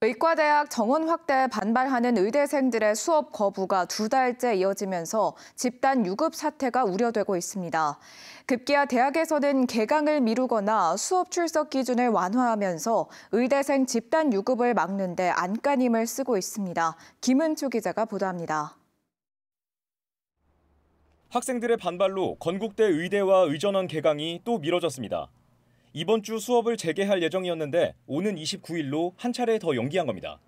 의과대학 정원 확대에 반발하는 의대생들의 수업 거부가 두 달째 이어지면서 집단 유급 사태가 우려되고 있습니다. 급기야 대학에서는 개강을 미루거나 수업 출석 기준을 완화하면서 의대생 집단 유급을 막는 데 안간힘을 쓰고 있습니다. 김은초 기자가 보도합니다. 학생들의 반발로 건국대 의대와 의전원 개강이 또 미뤄졌습니다. 이번 주 수업을 재개할 예정이었는데 오는 29일로 한 차례 더 연기한 겁니다.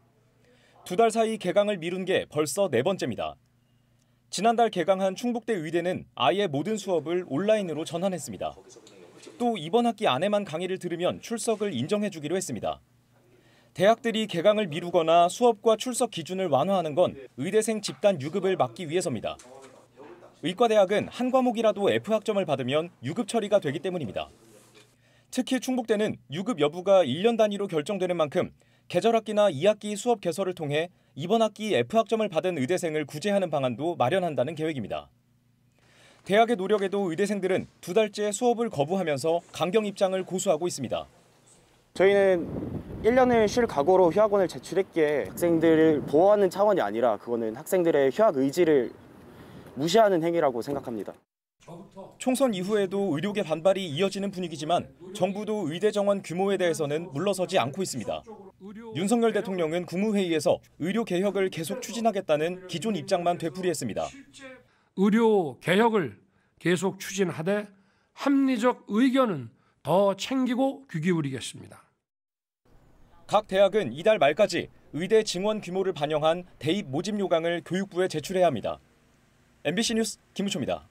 두 달 사이 개강을 미룬 게 벌써 네 번째입니다. 지난달 개강한 충북대 의대는 아예 모든 수업을 온라인으로 전환했습니다. 또 이번 학기 안에만 강의를 들으면 출석을 인정해주기로 했습니다. 대학들이 개강을 미루거나 수업과 출석 기준을 완화하는 건 의대생 집단 유급을 막기 위해서입니다. 의과대학은 한 과목이라도 F학점을 받으면 유급 처리가 되기 때문입니다. 특히 충북대는 유급 여부가 1년 단위로 결정되는 만큼 계절학기나 2학기 수업 개설을 통해 이번 학기 F학점을 받은 의대생을 구제하는 방안도 마련한다는 계획입니다. 대학의 노력에도 의대생들은 두 달째 수업을 거부하면서 강경 입장을 고수하고 있습니다. 저희는 1년을 쉴 각오로 휴학원을 제출했기에 학생들을 보호하는 차원이 아니라 그거는 학생들의 휴학 의지를 무시하는 행위라고 생각합니다. 총선 이후에도 의료계 반발이 이어지는 분위기지만 정부도 의대 정원 규모에 대해서는 물러서지 않고 있습니다. 윤석열 대통령은 국무회의에서 의료 개혁을 계속 추진하겠다는 기존 입장만 되풀이했습니다. 의료 개혁을 계속 추진하되 합리적 의견은 더 챙기고 귀 기울이겠습니다. 각 대학은 이달 말까지 의대 증원 규모를 반영한 대입 모집 요강을 교육부에 제출해야 합니다. MBC 뉴스 김우초입니다.